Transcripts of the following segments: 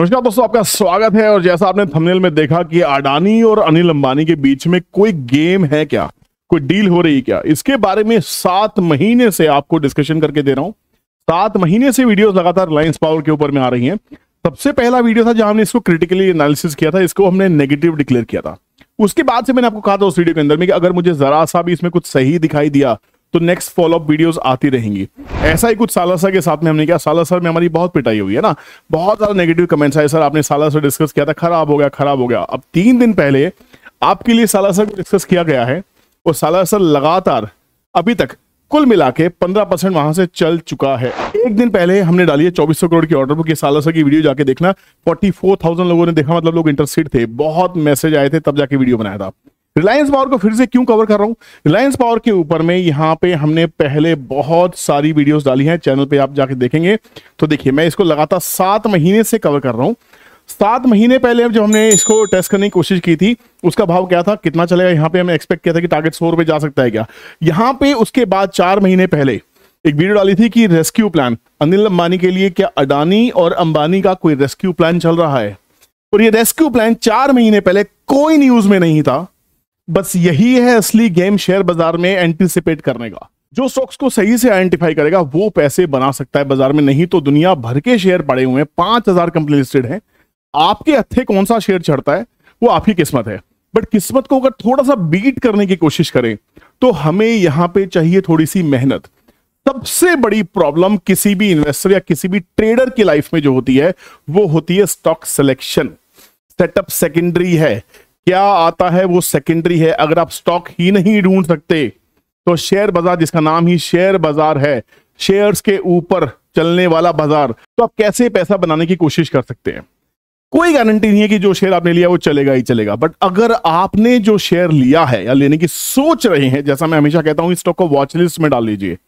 नमस्कार दोस्तों आपका स्वागत है और जैसा आपने थंबनेल में देखा कि अडानी और अनिल अंबानी के बीच में कोई गेम है क्या कोई डील हो रही क्या इसके बारे में सात महीने से आपको डिस्कशन करके दे रहा हूं सात महीने से वीडियोस लगातार रिलायंस पावर के ऊपर में आ रही हैं सबसे पहला वीडियो था जहां हमने इसको क्रिटिकली एनालिसिस किया था इसको हमने नेगेटिव डिक्लेयर किया था उसके बाद से मैंने आपको कहा था उस वीडियो के अंदर में कि अगर मुझे जरा सा भी इसमें कुछ सही दिखाई दिया तो नेक्स्ट फॉलोअप वीडियोस आती रहेंगी ऐसा ही कुछ साला सर के साथ में हमने किया साला सर में हमारी बहुत पिटाई हुई है ना बहुत ज्यादा नेगेटिव कमेंट्स आए सर आपने साला सर डिस्कस किया था खराब हो गया खराब हो गया अब तीन दिन पहले आपके लिए साला सर को डिस्कस किया गया है और साला सर लगातार अभी तक कुल मिला के पंद्रह परसेंट वहां से चल चुका है एक दिन पहले हमने डाली है चौबीस करोड़ की ऑर्डर बुक सालासर साला सर की वीडियो जाके देखना फोर्टी फोर थाउजेंड लोगों ने देखा मतलब लोग इंटरेस्टेड थे बहुत मैसेज आए थे तब जाके वीडियो बनाया था रिलायंस पावर को फिर से क्यों कवर कर रहा हूं रिलायंस पावर के ऊपर में यहां पे हमने पहले बहुत सारी वीडियोस डाली हैं चैनल पे आप जाके देखेंगे तो देखिए मैं इसको लगातार सात महीने से कवर कर रहा हूं सात महीने पहले जब हमने इसको टेस्ट करने की कोशिश की थी उसका भाव क्या था कितना चलेगा यहाँ पे हमें एक्सपेक्ट किया था कि टारगेट सौ रुपए जा सकता है क्या यहाँ पे उसके बाद चार महीने पहले एक वीडियो डाली थी कि रेस्क्यू प्लान अनिल अंबानी के लिए क्या अडानी और अंबानी का कोई रेस्क्यू प्लान चल रहा है और ये रेस्क्यू प्लान चार महीने पहले कोई न्यूज में नहीं था बस यही है असली गेम शेयर बाजार में एंटिसिपेट करने का जो स्टॉक्स को सही से आइडेंटिफाई करेगा वो पैसे बना सकता है बाजार में नहीं तो दुनिया भर के शेयर पड़े हुए हैं पांच हजार कंपनी लिस्टेड हैं आपके हथे कौन सा शेयर चढ़ता है वो आपकी किस्मत है बट किस्मत को अगर थोड़ा सा बीट करने की कोशिश करें तो हमें यहां पे चाहिए थोड़ी सी मेहनत सबसे बड़ी प्रॉब्लम किसी भी इन्वेस्टर या किसी भी ट्रेडर की लाइफ में जो होती है वो होती है स्टॉक सिलेक्शन सेटअप सेकेंडरी है क्या आता है वो सेकेंडरी है अगर आप स्टॉक ही नहीं ढूंढ सकते तो शेयर बाजार जिसका नाम ही शेयर बाजार है शेयर्स के ऊपर चलने वाला बाजार तो आप कैसे पैसा बनाने की कोशिश कर सकते हैं कोई गारंटी नहीं है कि जो शेयर आपने लिया वो चलेगा ही चलेगा बट अगर आपने जो शेयर लिया है या लेने की सोच रहे हैं जैसा मैं हमेशा कहता हूं स्टॉक को वॉचलिस्ट में डाल लीजिए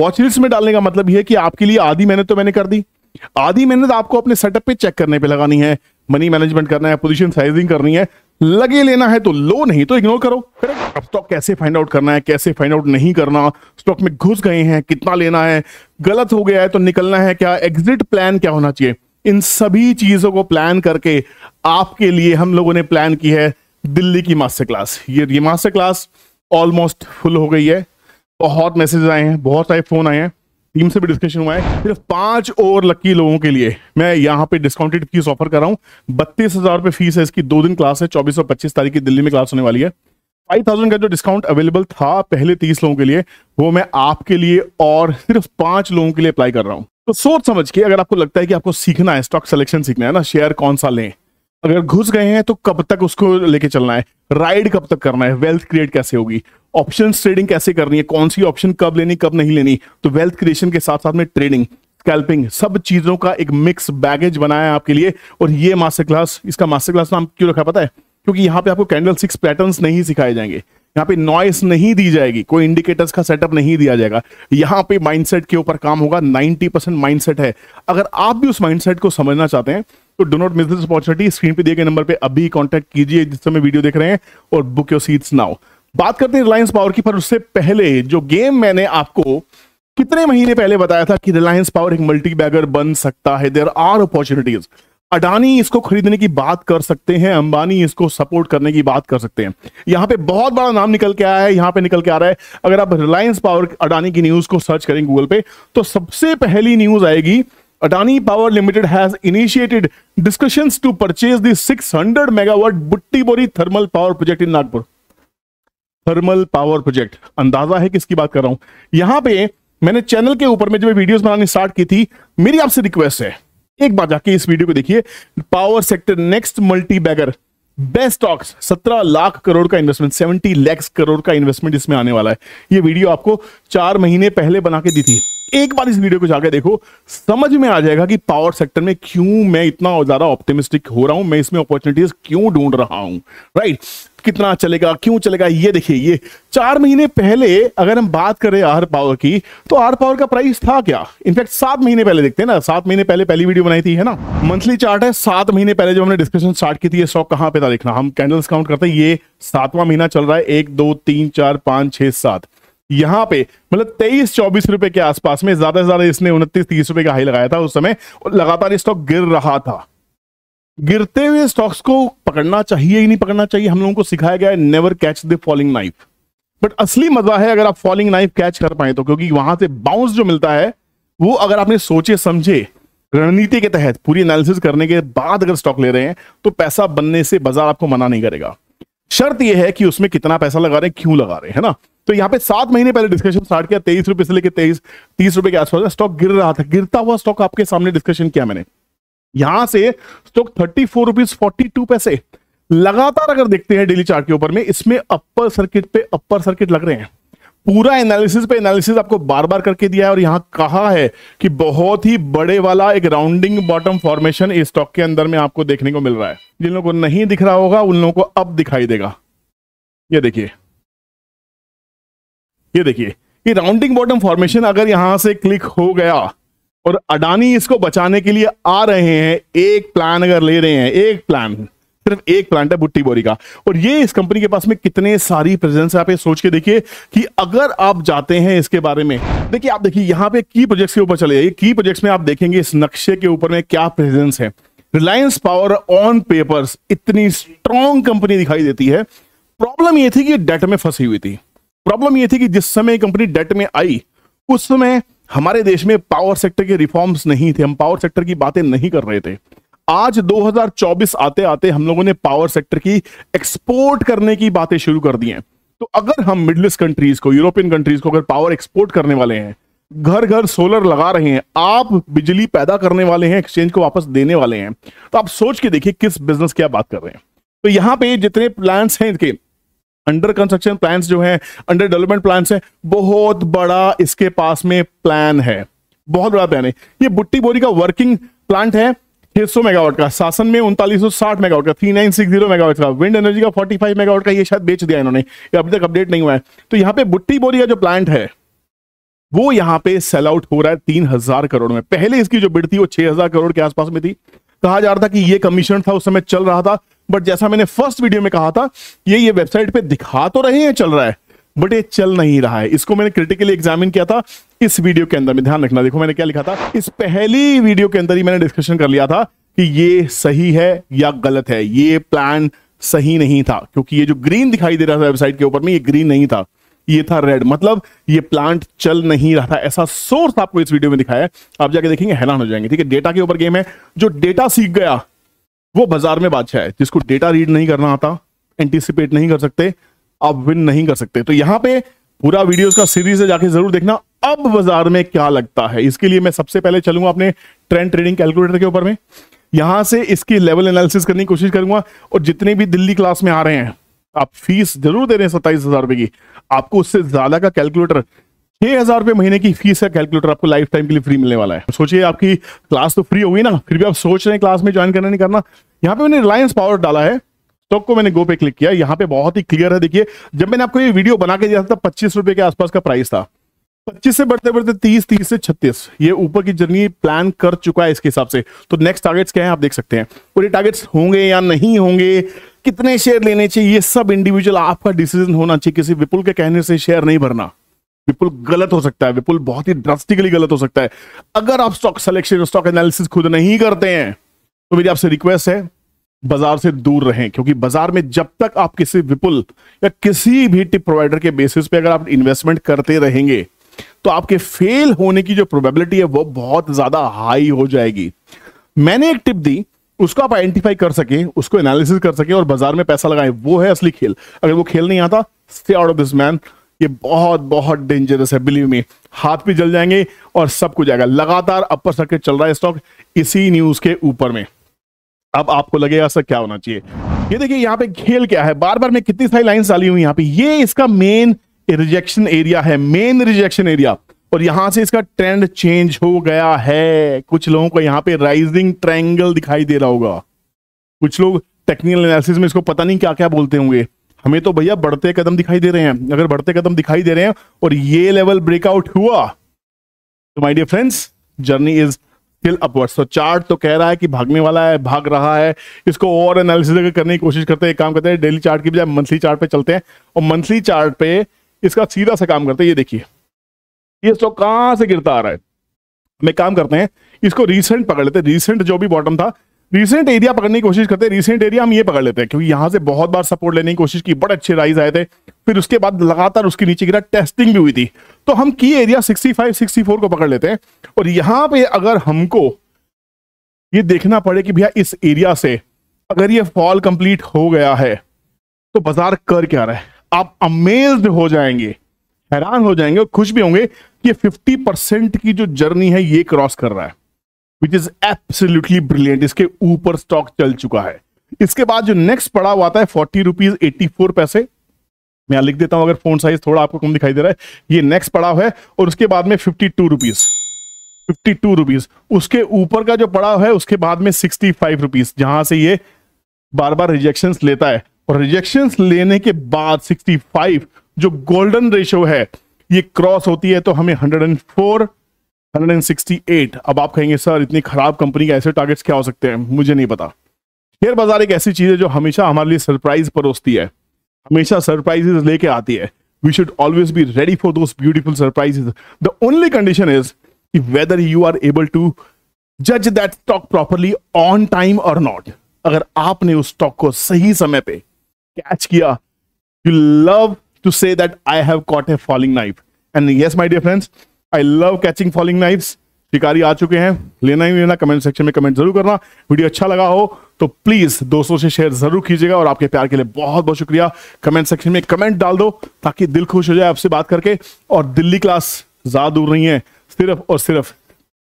वॉचलिस्ट में डालने का मतलब यह है कि आपके लिए आधी मेहनत तो मैंने कर दी आधी मेहनत आपको अपने सेटअप पे चेक करने पे लगानी है मनी मैनेजमेंट करना है पोजीशन साइजिंग करनी है लगे लेना है तो लो नहीं तो इग्नोर करो करेक्ट अब स्टॉक कैसे फाइंड आउट करना है कैसे फाइंड आउट नहीं करना स्टॉक में घुस गए हैं कितना लेना है गलत हो गया है तो निकलना है क्या एग्जिट प्लान क्या होना चाहिए इन सभी चीजों को प्लान करके आपके लिए हम लोगों ने प्लान की है दिल्ली की मास्टर क्लास ये ये मास्टर क्लास ऑलमोस्ट फुल हो गई है बहुत मैसेज आए हैं बहुत सारे फोन आए हैं टीम से भी डिस्कशन हुआ है सिर्फ पांच ओवर लकी लोगों के लिए मैं यहाँ पे डिस्काउंटेड फीस ऑफर कर रहा हूँ बत्तीस हजार रुपये फीस है इसकी दो दिन क्लास है चौबीस और पच्चीस तारीख की दिल्ली में क्लास होने वाली है फाइव थाउजेंड का जो डिस्काउंट अवेलेबल था पहले तीस लोगों के लिए वो मैं आपके लिए और सिर्फ पांच लोगों के लिए अप्लाई कर रहा हूँ तो सोच समझ के अगर आपको लगता है कि आपको सीखना है स्टॉक सिलेक्शन सीखना है ना शेयर कौन सा लें अगर घुस गए हैं तो कब तक उसको लेके चलना है राइड कब तक करना है वेल्थ क्रिएट कैसे होगी ऑप्शन ट्रेडिंग कैसे करनी है कौन सी ऑप्शन कब लेनी कब नहीं लेनी तो वेल्थ क्रिएशन के साथ साथ में ट्रेडिंग स्कैल्पिंग सब चीजों का एक मिक्स बैगेज बनाया है आपके लिए और ये मास्टर क्लास इसका मास्टर क्लास नाम क्यों रखा पता है क्योंकि यहाँ पे आपको कैंडल सिक्स पैटर्न नहीं सिखाए जाएंगे यहाँ पे नॉइस नहीं दी जाएगी कोई इंडिकेटर्स का सेटअप नहीं दिया जाएगा यहाँ पे माइंडसेट के ऊपर काम होगा 90 परसेंट माइंडसेट है अगर आप भी उस माइंडसेट को समझना चाहते हैं तो do not miss this opportunity screen पे दिए गए नंबर पे अभी कांटेक्ट कीजिए जिस समय वीडियो देख रहे हैं और बुक योर सीट्स नाउ बात करते हैं रिलायंस पावर की पर उससे पहले जो गेम मैंने आपको कितने महीने पहले बताया था कि रिलायंस पावर एक मल्टी बैगर बन सकता है देर आर अपॉर्चुनिटीज अडानी इसको खरीदने की बात कर सकते हैं अंबानी इसको सपोर्ट करने की बात कर सकते हैं यहां पे बहुत बड़ा नाम निकल के आया है यहां पे निकल के आ रहा है अगर आप रिलायंस पावर अडानी की न्यूज को सर्च करें गूगल पे तो सबसे पहली न्यूज आएगी Adani Power Limited has initiated discussions to purchase the 600 megawatt Buttibori thermal power project in Nagpur. Thermal power project. अंदाजा है किसकी बात कर रहा हूं यहां पे मैंने चैनल के ऊपर में जो वीडियोस बनानी स्टार्ट की थी मेरी आपसे रिक्वेस्ट है एक बार जाके इस वीडियो को देखिए power sector next multi bagger best stocks 17 lakh crore का इन्वेस्टमेंट 70 लाख करोड़ का इन्वेस्टमेंट इसमें आने वाला है ये वीडियो आपको चार महीने पहले बना के दी थी एक बार इस वीडियो को जाकर देखो समझ में आ जाएगा कि पावर सेक्टर में क्यों मैं इतना ज्यादा ऑप्टिमिस्टिक हो रहा हूं मैं इसमें अपॉर्चुनिटीज क्यों ढूंढ रहा हूं राइट कितना चलेगा क्यों चलेगा ये देखिए ये चार महीने पहले अगर हम बात करें आर पावर की तो आर पावर का प्राइस था क्या इनफैक्ट सात महीने पहले देखते हैं ना सात महीने पहले पहली वीडियो बनाई थी है ना मंथली चार्ट है सात महीने पहले जब हमने डिस्कशन स्टार्ट की थी ये स्टॉक कहां पे था देखना हम कैंडल्स काउंट करते हैं ये सातवां महीना चल रहा है एक दो तीन चार पांच छह सात यहाँ पे मतलब तेईस चौबीस रुपए के आसपास में ज्यादा से ज्यादा इसने उनतीस तीस रुपए का हाई लगाया था उस समय लगातार स्टॉक गिर रहा था गिरते हुए स्टॉक्स को पकड़ना चाहिए ही नहीं पकड़ना चाहिए हम लोगों को सिखाया गया है never catch the falling knife but असली मजा है अगर आप फॉलिंग नाइफ कैच कर पाए तो क्योंकि वहां से बाउंस जो मिलता है वो अगर आपने सोचे समझे रणनीति के तहत पूरी एनालिसिस करने के बाद अगर स्टॉक ले रहे हैं तो पैसा बनने से बाजार आपको मना नहीं करेगा शर्त यह है कि उसमें कितना पैसा लगा रहे हैं क्यों लगा रहे हैं है ना तो यहाँ पे सात महीने पहले डिस्कशन स्टार्ट किया तेईस रुपए से लेकर तेईस तीस रुपए के आसपास स्टॉक गिर रहा था गिरता हुआ स्टॉक आपके सामने डिस्कशन किया मैंने यहां से stock thirty four rupees forty two पैसे लगातार अगर देखते हैं डेली चार्ट के ऊपर में इसमें अपर सर्किट पे अपर सर्किट लग रहे हैं पूरा एनालिसिस पे एनालिसिस आपको बार बार करके दिया है और यहाँ कहा है कि बहुत ही बड़े वाला एक राउंडिंग बॉटम फॉर्मेशन इस स्टॉक के अंदर में आपको देखने को मिल रहा है जिन लोगों को नहीं दिख रहा होगा उन लोगों को अब दिखाई देगा ये देखिए ये देखिए ये राउंडिंग बॉटम फॉर्मेशन अगर यहां से क्लिक हो गया और अडानी इसको बचाने के लिए आ रहे हैं एक प्लान अगर ले रहे हैं एक प्लान सिर्फ एक प्लांट है बुट्टी बोरी का और ये इस कंपनी के पास में कितने सारी प्रेजेंस है आप ये सोच के देखिए कि अगर आप जाते हैं इसके बारे में देखिए आप देखिए यहाँ पे की प्रोजेक्ट्स के ऊपर चले जाइए की प्रोजेक्ट्स में आप देखेंगे इस नक्शे के ऊपर में क्या प्रेजेंस है रिलायंस पावर ऑन पेपर्स इतनी स्ट्रॉन्ग कंपनी दिखाई देती है प्रॉब्लम ये थी कि डेट में फंसी हुई थी प्रॉब्लम ये थी कि जिस समय कंपनी डेट में आई उस समय हमारे देश में पावर सेक्टर के रिफॉर्म्स नहीं थे हम पावर सेक्टर की बातें नहीं कर रहे थे आज 2024 आते आते हम लोगों ने पावर सेक्टर की एक्सपोर्ट करने की बातें शुरू कर दी हैं तो अगर हम मिडल ईस्ट कंट्रीज को यूरोपियन कंट्रीज को अगर पावर एक्सपोर्ट करने वाले हैं घर घर सोलर लगा रहे हैं आप बिजली पैदा करने वाले हैं एक्सचेंज को वापस देने वाले हैं तो आप सोच के देखिए किस बिजनेस की आप बात कर रहे हैं तो यहां पे जितने प्लांट्स हैं इनके अंडर कंस्ट्रक्शन प्लान्स जो हैं अंडर डेवलपमेंट प्लान हैं बहुत बड़ा इसके पास में प्लान है बहुत बड़ा प्लान है ये बुट्टी बोरी का वर्किंग प्लांट है छह मेगावाट का शासन में उनतालीस मेगावाट का थ्री मेगावाट का विंड एनर्जी का 45 मेगावाट का ये शायद बेच दिया इन्होंने ये अभी तक अपडेट नहीं हुआ है तो यहाँ पे बुट्टी बोरी का जो प्लांट है वो यहाँ पे सेल आउट हो रहा है तीन हजार करोड़ में पहले इसकी जो बिड थी वो छह हजार करोड़ के आसपास में थी कहा जा रहा था कि ये कमीशन था उस समय चल रहा था बट जैसा मैंने फर्स्ट वीडियो में कहा था ये ये वेबसाइट पे दिखा तो रहे हैं चल रहा है बट ये चल नहीं रहा है इसको मैंने क्रिटिकली एग्जामिन किया था इस वीडियो के अंदर में ध्यान रखना देखो मैंने क्या लिखा था इस पहली वीडियो के अंदर ही मैंने डिस्कशन कर लिया था कि ये सही है या गलत है ये प्लान सही नहीं था क्योंकि ये जो ग्रीन दिखाई दे रहा था वेबसाइट के ऊपर में ये ग्रीन नहीं था ये था रेड मतलब ये प्लांट चल नहीं रहा था ऐसा सोर्स आपको इस वीडियो में दिखाया है आप जाके देखेंगे हैरान हो जाएंगे ठीक है डेटा के ऊपर गेम है जो डेटा सीख गया वो बाजार में बादशाह है जिसको डेटा रीड नहीं करना आता एंटिसिपेट नहीं कर सकते आप विन नहीं कर सकते तो यहां पे पूरा वीडियोस का सीरीज है जाके जरूर देखना अब बाजार में क्या लगता है इसके लिए मैं सबसे पहले चलूंगा अपने ट्रेंड ट्रेडिंग कैलकुलेटर के ऊपर में यहां से इसकी लेवल एनालिसिस करने की कोशिश करूंगा और जितने भी दिल्ली क्लास में आ रहे हैं आप फीस जरूर दे रहे हैं सत्ताईस हजार रुपए की आपको उससे ज्यादा का कैलकुलेटर छह हजार रुपए महीने की फीस का कैलकुलेटर आपको लाइफ टाइम के लिए फ्री मिलने वाला है सोचिए आपकी क्लास तो फ्री होगी ना फिर भी आप सोच रहे हैं क्लास में ज्वाइन करना नहीं करना यहाँ पे मैंने रिलायंस पावर डाला है स्टॉक को मैंने गो पे क्लिक किया यहाँ पे बहुत ही क्लियर है देखिए जब मैंने आपको ये वीडियो बना के दिया था पच्चीस रुपए के आसपास का प्राइस था पच्चीस से बढ़ते बढ़ते तीस तीस से छत्तीस ये ऊपर की जर्नी प्लान कर चुका है इसके हिसाब से तो नेक्स्ट टारगेट्स क्या है आप देख सकते हैं पूरे टारगेट्स होंगे या नहीं होंगे कितने शेयर लेने चाहिए ये सब इंडिविजुअल आपका डिसीजन होना चाहिए किसी विपुल के कहने से शेयर नहीं भरना विपुल गलत हो सकता है विपुल बहुत ही ड्रास्टिकली गलत हो सकता है अगर आप स्टॉक सिलेक्शन स्टॉक एनालिसिस खुद नहीं करते हैं तो मेरी आपसे रिक्वेस्ट है बाजार से दूर रहें क्योंकि बाजार में जब तक आप किसी विपुल या किसी भी टिप प्रोवाइडर के बेसिस पे अगर आप इन्वेस्टमेंट करते रहेंगे तो आपके फेल होने की जो प्रोबेबिलिटी है वो बहुत ज्यादा हाई हो जाएगी मैंने एक टिप दी उसको आप आइडेंटिफाई कर सकें उसको एनालिसिस कर सकें और बाजार में पैसा लगाएं वो है असली खेल अगर वो खेल नहीं आता stay out of this man ये बहुत बहुत डेंजरस है बिलीव में हाथ भी जल जाएंगे और सब कुछ जाएगा लगातार अपर सर्किट चल रहा है स्टॉक इसी न्यूज के ऊपर में अब आपको लगेगा सर क्या होना चाहिए ये देखिए यहाँ पे खेल क्या है बार बार मैं कितनी सारी लाइन डाली हुई यहाँ पे ये इसका मेन रिजेक्शन एरिया है मेन रिजेक्शन एरिया और यहां से इसका ट्रेंड चेंज हो गया है कुछ लोगों को यहाँ पे राइजिंग ट्रायंगल दिखाई दे रहा होगा कुछ लोग टेक्निकल एनालिसिस में इसको पता नहीं क्या क्या बोलते होंगे हमें तो भैया बढ़ते कदम दिखाई दे रहे हैं अगर बढ़ते कदम दिखाई दे रहे हैं और ये लेवल ब्रेकआउट हुआ तो my dear friends journey is till upward so chart तो कह रहा है कि भागने वाला है भाग रहा है इसको और एनालिसिस करने की कोशिश करते हैं एक काम करते हैं डेली चार्ट की बजाय मंथली चार्ट पे चलते हैं और मंथली चार्ट पे इसका सीधा सा काम करते हैं ये देखिए ये स्टॉक कहां से गिरता आ रहा है हम एक काम करते हैं इसको रिसेंट पकड़ लेते हैं रिसेंट जो भी बॉटम था रिसेंट एरिया पकड़ने की कोशिश करते हैं रिसेंट एरिया हम ये पकड़ लेते हैं क्योंकि यहाँ से बहुत बार सपोर्ट लेने की कोशिश की बड़े अच्छे राइज आए थे फिर उसके बाद लगातार उसके नीचे गिरा टेस्टिंग भी हुई थी तो हम की एरिया 65 64 को पकड़ लेते हैं और यहाँ पे अगर हमको ये देखना पड़े कि भैया इस एरिया से अगर ये फॉल कंप्लीट हो गया है तो बाजार कर क्या रहा है आप अमेज हो जाएंगे हैरान हो जाएंगे और खुश भी होंगे कि फिफ्टी परसेंट की जो जर्नी है ये क्रॉस कर रहा है विच इज एब्सोल्युटली ब्रिलियंट इसके ऊपर स्टॉक चल चुका है इसके बाद जो नेक्स्ट पड़ा हुआ आता है फोर्टी रुपीज एट्टी फोर पैसे मैं लिख देता हूं अगर फोन साइज थोड़ा आपको कम दिखाई दे रहा है ये नेक्स्ट हुआ है और उसके बाद में fifty two rupees fifty two rupees उसके ऊपर का जो पड़ाव है उसके बाद में सिक्सटी फाइव रुपीज जहां से ये बार बार रिजेक्शन लेता है और रिजेक्शन लेने के बाद सिक्सटी फाइव जो गोल्डन रेशो है ये क्रॉस होती है तो हमें हंड्रेड एंड फोर 168 अब आप कहेंगे सर इतनी खराब कंपनी के ऐसे टारगेट्स क्या हो सकते हैं मुझे नहीं पता शेयर बाजार एक ऐसी चीज है जो हमेशा हमारे लिए सरप्राइज परोसती है हमेशा सरप्राइजेस लेके आती है we should always be ready for those beautiful surprises the only condition is कि whether you are able to जज that stock properly on time और नॉट अगर आपने उस स्टॉक को सही समय पे कैच किया you love to say that I have caught a falling knife and yes my dear friends I love catching falling knife शिकारी आ चुके हैं लेना ही लेना कमेंट सेक्शन में कमेंट जरूर करना वीडियो अच्छा लगा हो तो प्लीज दोस्तों से शेयर जरूर कीजिएगा और आपके प्यार के लिए बहुत बहुत शुक्रिया कमेंट सेक्शन में कमेंट डाल दो ताकि दिल खुश हो जाए आपसे बात करके और दिल्ली क्लास ज्यादा दूर नहीं है सिर्फ और सिर्फ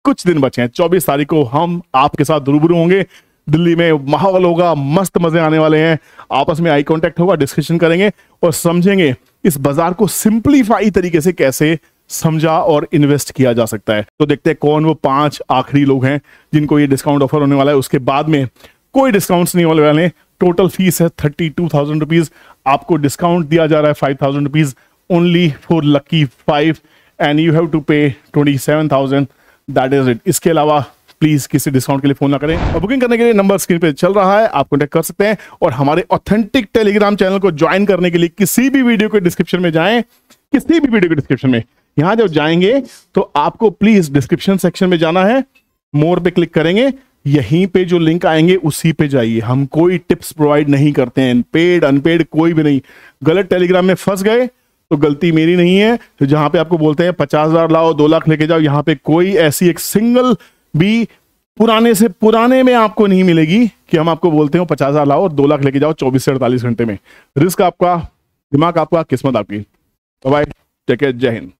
कुछ दिन बचे हैं चौबीस तारीख को हम आपके साथ रूबरू होंगे दिल्ली में माहौल होगा मस्त मजे आने वाले हैं आपस में आई कॉन्टेक्ट होगा डिस्कशन करेंगे और समझेंगे इस बाजार को सिंप्लीफाई तरीके से कैसे समझा और इन्वेस्ट किया जा सकता है तो देखते हैं कौन वो पांच आखिरी लोग हैं जिनको ये डिस्काउंट ऑफर होने वाला है उसके बाद में कोई डिस्काउंट्स नहीं होने वाले टोटल फीस है थर्टी टू थाउजेंड रुपीज आपको डिस्काउंट दिया जा रहा है five thousand rupees only for lucky five and you have to pay twenty seven thousand that is it इसके अलावा प्लीज किसी डिस्काउंट के लिए फोन ना करें और बुकिंग करने के लिए नंबर स्क्रीन पे चल रहा है आप कॉन्टेक्ट कर सकते हैं और हमारे ऑथेंटिक टेलीग्राम चैनल को ज्वाइन करने के लिए किसी भी वीडियो के डिस्क्रिप्शन में जाएं किसी भी वीडियो के डिस्क्रिप्शन में यहां जब जाएंगे तो आपको प्लीज डिस्क्रिप्शन सेक्शन में जाना है मोर पे क्लिक करेंगे यहीं पे जो लिंक आएंगे उसी पे जाइए हम कोई टिप्स प्रोवाइड नहीं करते हैं पेड अनपेड कोई भी नहीं गलत टेलीग्राम में फंस गए तो गलती मेरी नहीं है तो जहां पे आपको बोलते हैं पचास हजार लाओ दो लाख लेके जाओ यहाँ पे कोई ऐसी एक सिंगल भी पुराने से पुराने में आपको नहीं मिलेगी कि हम आपको बोलते हो पचास हजार लाओ दो लाख लेके जाओ चौबीस से अड़तालीस घंटे में रिस्क आपका दिमाग आपका किस्मत आपकी तो बाय टेक जय हिंद